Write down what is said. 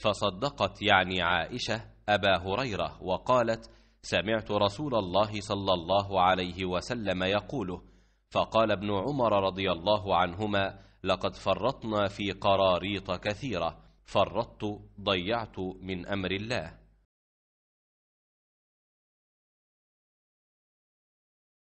فصدقت يعني عائشة أبا هريرة وقالت سمعت رسول الله صلى الله عليه وسلم يقوله فقال ابن عمر رضي الله عنهما لقد فرطنا في قراريط كثيرة فرطت ضيعت من أمر الله